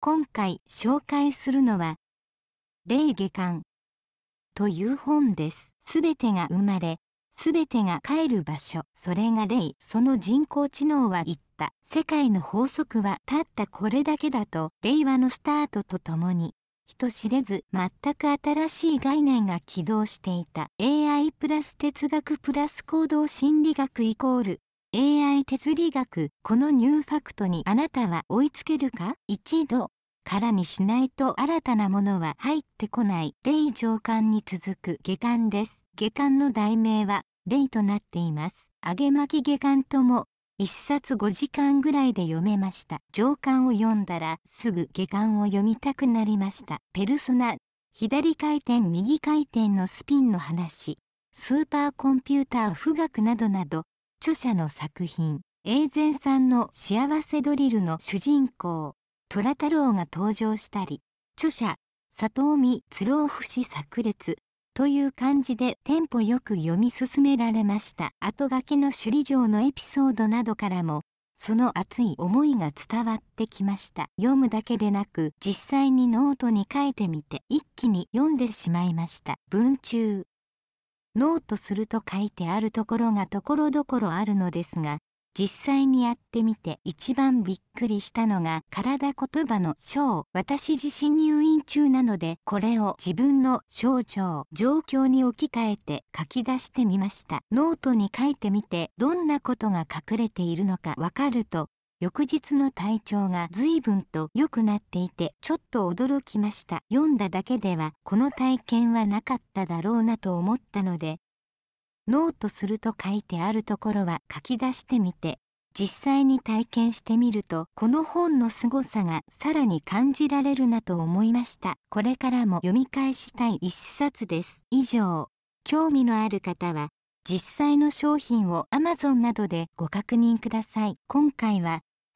今回紹介するのは「霊下巻」という本です。すべてが生まれ、すべてが帰る場所、それが霊。その人工知能は言った。世界の法則はたったこれだけだと、令和のスタートとともに、人知れず全く新しい概念が起動していた。AI プラス哲学プラス行動心理学イコール AI 哲理学このニューファクトにあなたは追いつけるか一度からにしないと新たなものは入ってこない霊上巻に続く下巻です下巻の題名は霊となっています揚げ巻き下巻とも一冊5時間ぐらいで読めました上巻を読んだらすぐ下巻を読みたくなりましたペルソナ左回転右回転のスピンの話スーパーコンピューター富岳などなど著者の作品永ンさんの「幸せドリル」の主人公虎太郎が登場したり著者里見鶴夫氏炸裂という感じでテンポよく読み進められました後書きの首里城のエピソードなどからもその熱い思いが伝わってきました読むだけでなく実際にノートに書いてみて一気に読んでしまいました文中ノートすると書いてあるところがところどころあるのですが実際にやってみて一番びっくりしたのが体言葉の症私自身入院中なのでこれを自分の症状状況に置き換えて書き出してみましたノートに書いてみてどんなことが隠れているのかわかると翌日の体調が随分と良くなっていてちょっと驚きました読んだだけではこの体験はなかっただろうなと思ったのでノートすると書いてあるところは書き出してみて実際に体験してみるとこの本の凄さがさらに感じられるなと思いましたこれからも読み返したい一冊です以上興味のある方は実際の商品を Amazon などでご確認ください今回は